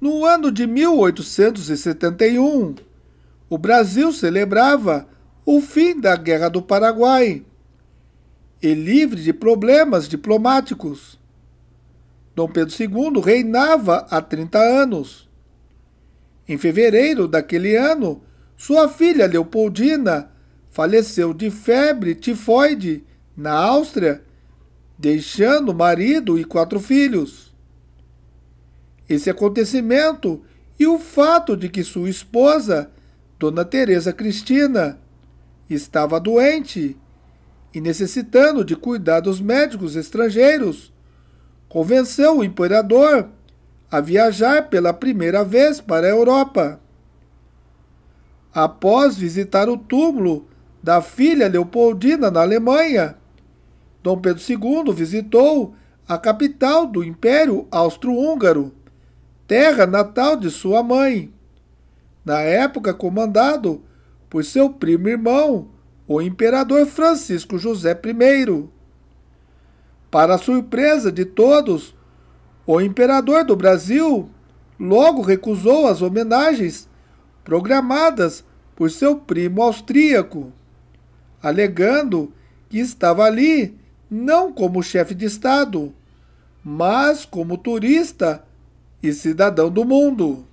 No ano de 1871, o Brasil celebrava o fim da Guerra do Paraguai e livre de problemas diplomáticos. Dom Pedro II reinava há 30 anos. Em fevereiro daquele ano, sua filha Leopoldina faleceu de febre tifoide na Áustria, deixando marido e quatro filhos. Esse acontecimento e o fato de que sua esposa, Dona Teresa Cristina, estava doente e necessitando de cuidados médicos estrangeiros, convenceu o imperador a viajar pela primeira vez para a Europa. Após visitar o túmulo da filha Leopoldina na Alemanha, Dom Pedro II visitou a capital do Império Austro-Húngaro, terra natal de sua mãe, na época comandado por seu primo irmão, o imperador Francisco José I. Para surpresa de todos, o imperador do Brasil logo recusou as homenagens programadas por seu primo austríaco, alegando que estava ali não como chefe de Estado, mas como turista e cidadão do mundo.